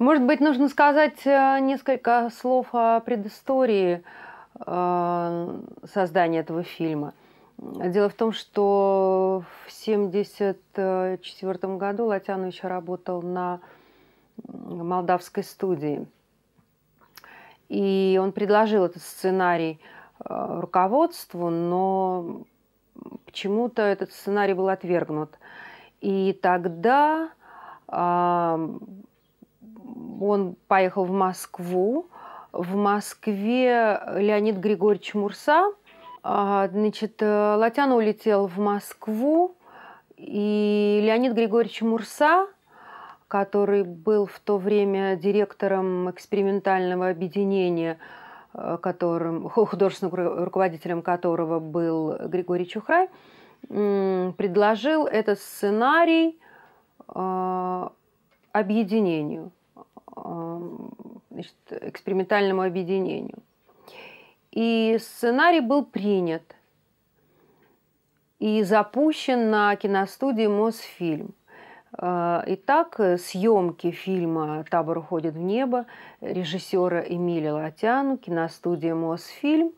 Может быть, нужно сказать э, несколько слов о предыстории э, создания этого фильма. Дело в том, что в 1974 году Латяну еще работал на молдавской студии. И он предложил этот сценарий э, руководству, но почему-то этот сценарий был отвергнут. И тогда он поехал в Москву. В Москве Леонид Григорьевич Мурса. А, значит, э, Латяна улетел в Москву, и Леонид Григорьевич Мурса, который был в то время директором экспериментального объединения, э, которым, художественным руководителем которого был Григорий Чухрай, предложил этот сценарий э, объединению – Э, значит, экспериментальному объединению. И сценарий был принят и запущен на киностудии «Мосфильм». Э, итак, съемки фильма «Табор уходит в небо» режиссера Эмиля Латяну, киностудия «Мосфильм»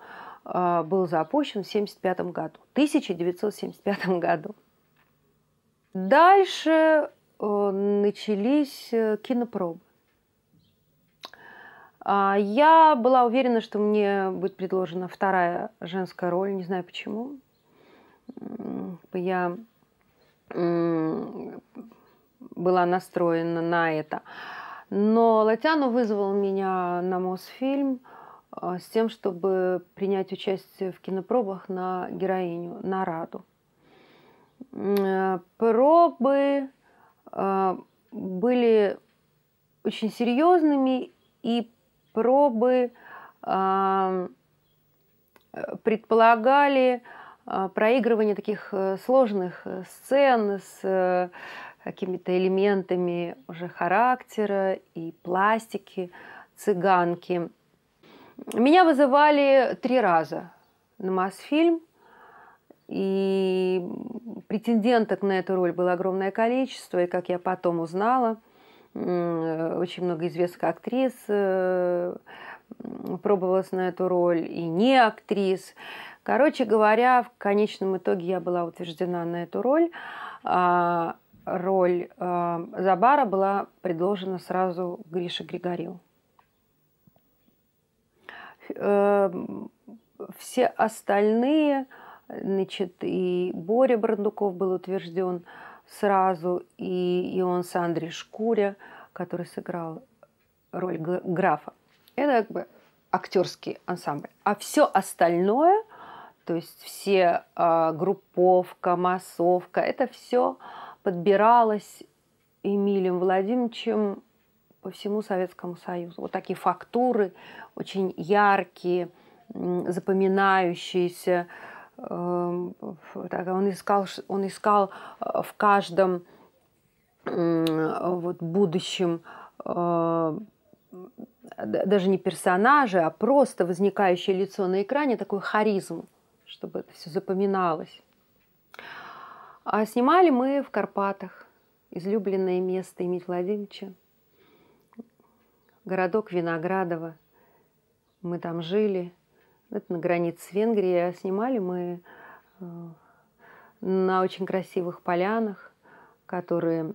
э, был запущен в 1975 году, 1975 году. Дальше начались кинопробы. А, я была уверена, что мне будет предложена вторая женская роль, не знаю почему. Я была настроена на это. Но Латяну вызвал меня на Мосфильм а, с тем, чтобы принять участие в кинопробах на героиню, на Раду. Пробы а, были очень серьезными и пробы предполагали а, проигрывание таких э, сложных э, сцен с э, какими-то элементами уже характера и пластики цыганки. Меня вызывали три раза на Мосфильм, и претенденток на эту роль было огромное количество, и, как я потом узнала – Э, очень много известных актрис э, пробовалась на эту роль, и не актрис. Короче говоря, в конечном итоге я была утверждена на эту роль. А роль э, Забара была предложена сразу Грише Григорил. Э, все остальные, значит, и Боря Брандуков был утвержден, э, сразу, и, и он с Андрей Шкуря, который сыграл роль графа. Это как бы актерский ансамбль. А все остальное, то есть все э, групповка, массовка, это все подбиралось Эмилием Владимировичем по всему Советскому Союзу. Вот такие фактуры, очень яркие, запоминающиеся, Эм, он искал, он искал э, в каждом вот, будущем э, даже не персонажа, а просто возникающее лицо на экране, такой харизм, чтобы это все запоминалось. А снимали мы в Карпатах, излюбленное место Эмиль Владимировича, городок Виноградова. Мы там жили – это на границе с Венгрией. Снимали мы э, на очень красивых полянах, которые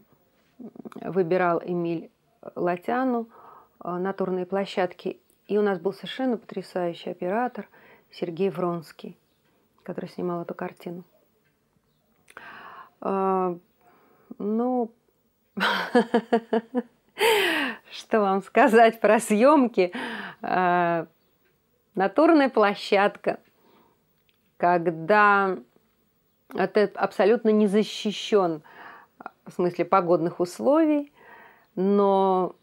выбирал Эмиль Латяну, э, натурные площадки. И у нас был совершенно потрясающий оператор Сергей Вронский, который снимал эту картину. А, ну, что вам сказать про съемки? А, натурная площадка, когда ты абсолютно не защищен в смысле погодных условий, но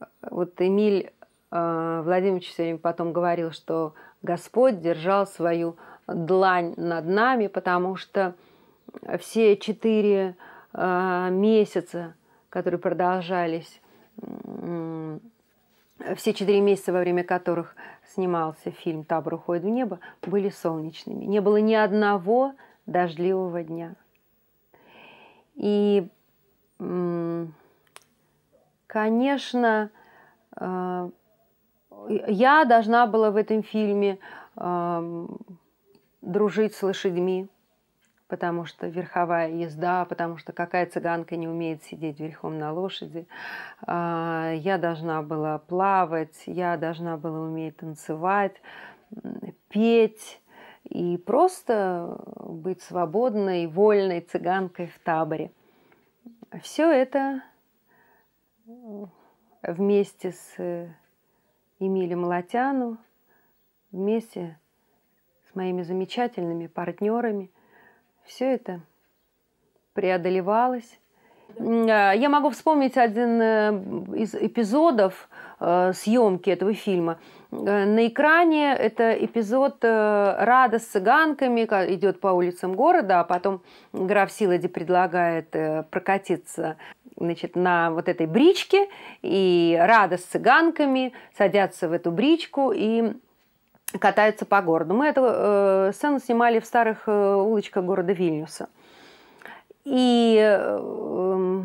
э, вот Эмиль э, Владимирович все время потом говорил, что Господь держал свою длань над нами, потому что все четыре э, месяца, которые продолжались все четыре месяца, во время которых снимался фильм «Табор уходит в небо», были солнечными. Не было ни одного дождливого дня. И, конечно, э, я должна была в этом фильме э, дружить с лошадьми, потому что верховая езда, потому что какая цыганка не умеет сидеть верхом на лошади. А, я должна была плавать, я должна была уметь танцевать, петь и просто быть свободной, вольной цыганкой в таборе. Все это э, вместе с э, Эмилием Латяну, вместе с моими замечательными партнерами все это преодолевалось. А, я могу вспомнить один э, из эпизодов э, съемки этого фильма. Э, на экране это эпизод Рада с цыганками идет по улицам города, а потом граф Силади предлагает прокатиться значит, на вот этой бричке, и Рада с цыганками садятся в эту бричку, и катаются по городу. Мы эту э, сцену снимали в старых э, улочках города Вильнюса. И, э,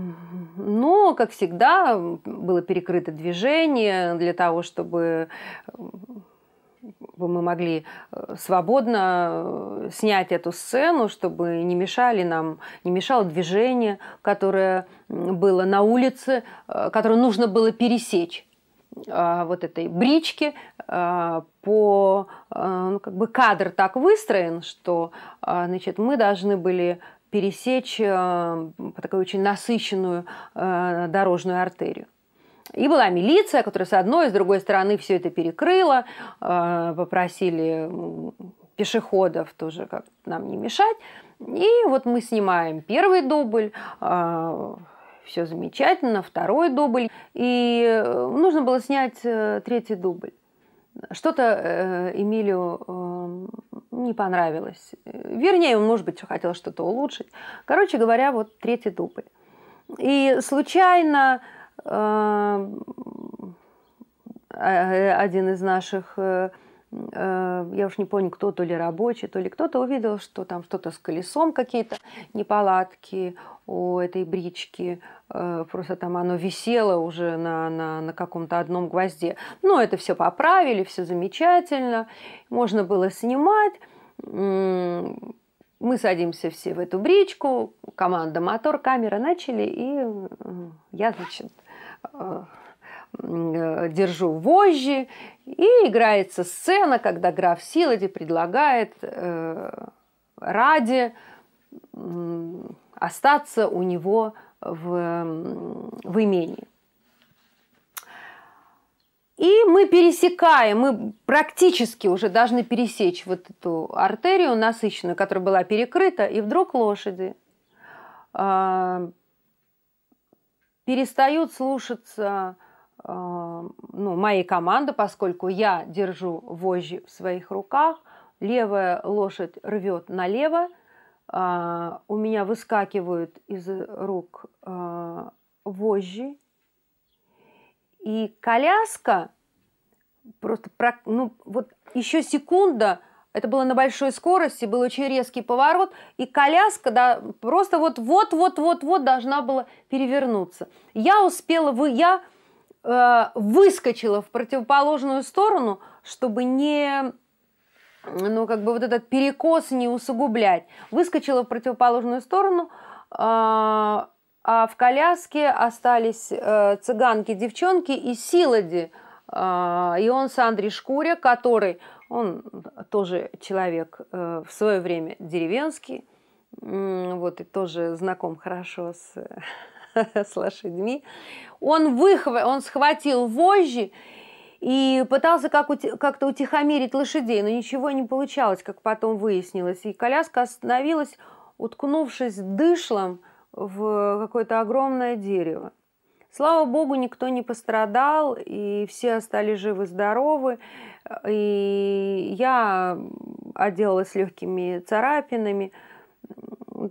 но, как всегда, было перекрыто движение для того, чтобы э, мы могли э, свободно э, снять эту сцену, чтобы не мешали нам, не мешало движение, которое было на улице, которое нужно было пересечь вот этой брички, Э, по э, ну, как бы кадр так выстроен, что э, значит, мы должны были пересечь такую очень насыщенную дорожную артерию. И была милиция, которая с одной и с другой стороны все это перекрыла, попросили пешеходов тоже как нам не мешать. И вот мы снимаем первый дубль, все замечательно, второй дубль. И нужно было снять третий дубль. Что-то э, Эмилию эм, не понравилось. Вернее, он, может быть, хотел что-то улучшить. Короче говоря, вот третий дубль. И случайно эм, э, э, один из наших, я уж не помню, кто, то ли рабочий, то ли кто-то увидел, что там что-то с колесом какие-то неполадки у этой брички – Э, просто там оно висело уже на, на, на каком-то одном гвозде. Но это все поправили, все замечательно, можно было снимать. Мы садимся все в эту бричку, команда мотор, камера начали, и э, я, значит, э, держу вожжи, и играется сцена, когда граф Силади предлагает ради остаться у него в, в имении. И мы пересекаем, мы практически уже должны пересечь вот эту артерию насыщенную, которая была перекрыта, и вдруг лошади э, перестают слушаться э, ну, моей команды, поскольку я держу вожжи в своих руках, левая лошадь рвет налево, а, у меня выскакивают из рук а, вожжи, и коляска просто, ну, вот еще секунда, это было на большой скорости, был очень резкий поворот, и коляска да, просто вот-вот-вот-вот вот должна была перевернуться. Я успела, вы, я э, выскочила в противоположную сторону, чтобы не ну, как бы вот этот перекос не усугублять. Выскочила в противоположную сторону, а, а в коляске остались э, цыганки, девчонки и силади. А, и он с Андрей Шкуря, который, он тоже человек э, в свое время деревенский, вот, и тоже знаком хорошо с, с лошадьми, он, выхва... он схватил вожжи и пытался как то утихомирить лошадей, но ничего не получалось, как потом выяснилось. И коляска остановилась, уткнувшись дышлом в какое-то огромное дерево. Слава богу, никто не пострадал, и все остались живы-здоровы. И я оделась легкими царапинами.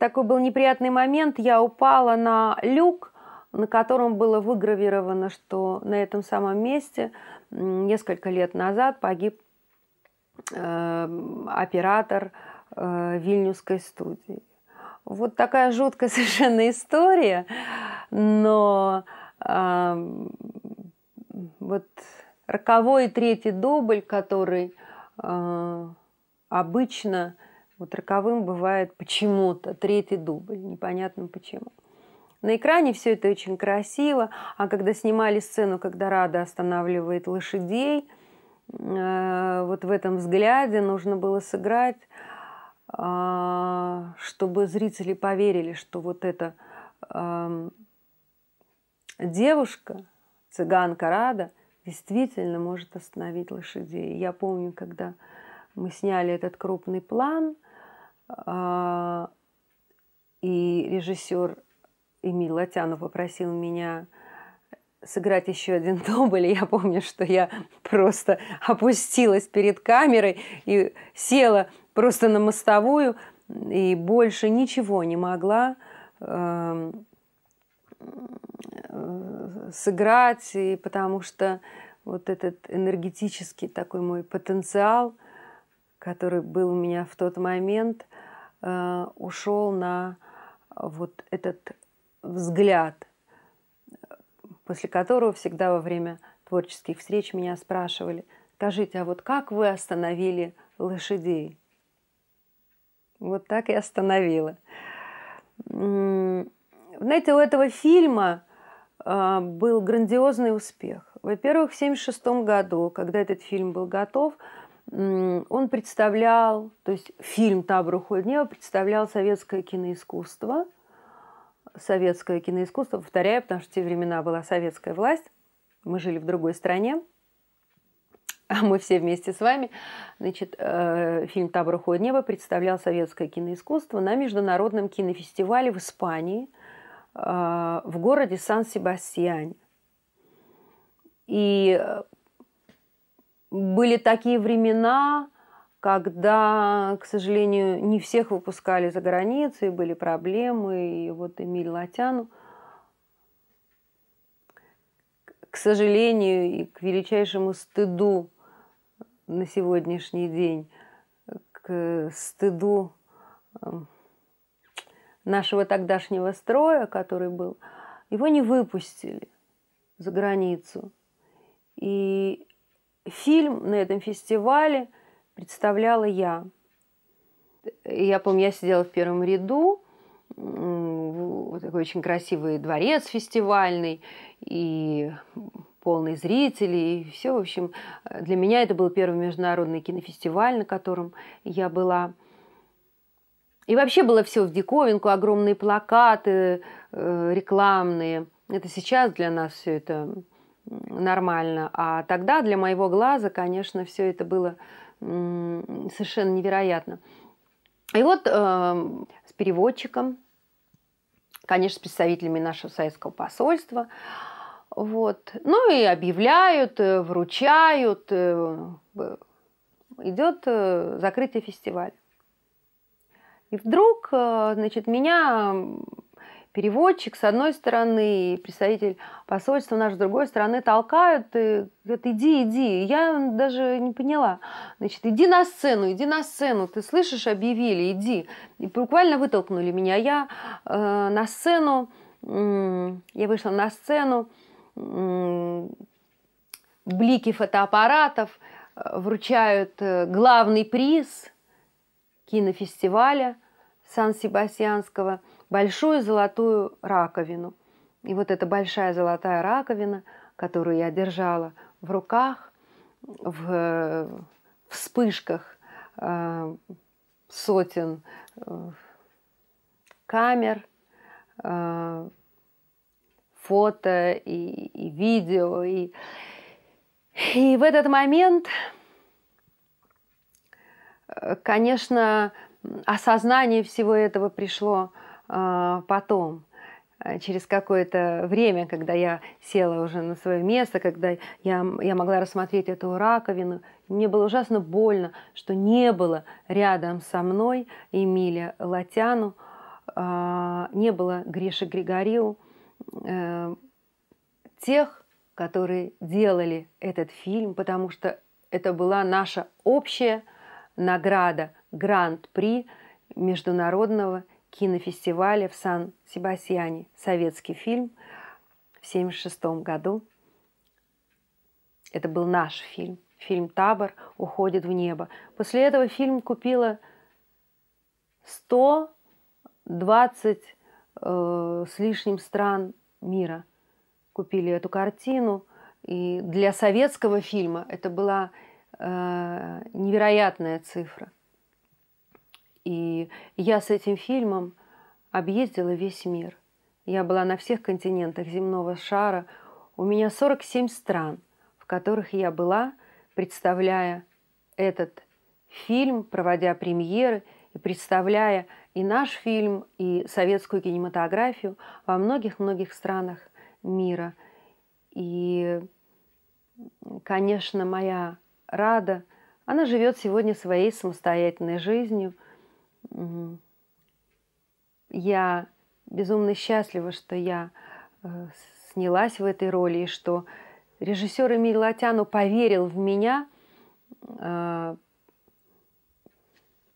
Такой был неприятный момент. Я упала на люк, на котором было выгравировано, что на этом самом месте – несколько лет назад погиб э, оператор э, вильнюсской студии. Вот такая жуткая совершенно история, но вот роковой третий дубль, который э, обычно вот роковым бывает почему-то третий дубль, непонятно почему. На экране все это очень красиво, а когда снимали сцену, когда Рада останавливает лошадей, э, вот в этом взгляде нужно было сыграть, а, чтобы зрители поверили, что вот эта эм, девушка, цыганка Рада, действительно может остановить лошадей. Я помню, когда мы сняли этот крупный план, а, и режиссер Эмиль Латяну попросил меня сыграть еще один дубль. Я помню, что я просто опустилась перед камерой и села просто на мостовую и больше ничего не могла эм, э, сыграть, и потому что вот этот энергетический такой мой потенциал, который был у меня в тот момент, э, ушел на вот этот взгляд, после которого всегда во время творческих встреч меня спрашивали, скажите, а вот как вы остановили лошадей? Вот так и остановила. Знаете, у этого фильма а, был грандиозный успех. Во-первых, в 1976 году, когда этот фильм был готов, он представлял, то есть фильм «Табру Худнева» представлял советское киноискусство – советское киноискусство, повторяю, потому что в те времена была советская власть, мы жили в другой стране, а мы все вместе с вами. Значит, э, фильм «Табор уходит небо» представлял советское киноискусство на международном кинофестивале в Испании э, в городе Сан-Себастьяне. И э, были такие времена, когда, к сожалению, не всех выпускали за границу, и были проблемы, и вот Эмиль Латяну, к сожалению, и к величайшему стыду на сегодняшний день, к стыду эм, нашего тогдашнего строя, который был, его не выпустили за границу. И фильм на этом фестивале – представляла я. Я помню, я сидела в первом ряду, такой очень красивый дворец фестивальный, и полный зрителей, и все, в общем, для меня это был первый международный кинофестиваль, на котором я была. И вообще было все в диковинку, огромные плакаты э, рекламные. Это сейчас для нас все это нормально, а тогда для моего глаза, конечно, все это было совершенно невероятно. И вот э, с переводчиком, конечно, с представителями нашего советского посольства, вот. Ну и объявляют, э, вручают, э, идет э, закрытый фестиваль. И вдруг, значит, меня переводчик с одной стороны и представитель посольства наш с другой стороны толкают и говорят, иди, иди. Я даже не поняла. Значит, иди на сцену, иди на сцену. Ты слышишь, объявили, иди. И буквально вытолкнули меня. Я э, на сцену, э, я вышла на сцену, э, блики фотоаппаратов э, вручают э, главный приз кинофестиваля Сан-Себастьянского – большую золотую раковину. И вот эта большая золотая раковина, которую я держала в руках, в вспышках э, сотен э, камер, э, фото и, и видео. И, и в этот момент, конечно, осознание всего этого пришло э, а, потом, э, через какое-то время, когда я села уже на свое место, когда я, я могла рассмотреть эту раковину, мне было ужасно больно, что не было рядом со мной Эмиля Латяну, а, не было Гриши Григорил, э, тех, которые делали этот фильм, потому что это была наша общая награда Гранд-при международного кинофестиваля в Сан-Себастьяне. Советский фильм в 1976 году. Это был наш фильм. Фильм «Табор уходит в небо». После этого фильм купила 120 э, с лишним стран мира. Купили эту картину. И для советского фильма это была э, невероятная цифра. И я с этим фильмом объездила весь мир. Я была на всех континентах земного шара. У меня 47 стран, в которых я была, представляя этот фильм, проводя премьеры и представляя и наш фильм, и советскую кинематографию во многих-многих странах мира. И, конечно, моя Рада, она живет сегодня своей самостоятельной жизнью – я безумно счастлива, что я э, снялась в этой роли, и что режиссер Эмиль Латяну поверил в меня, э,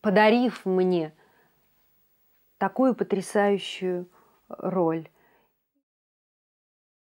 подарив мне такую потрясающую роль.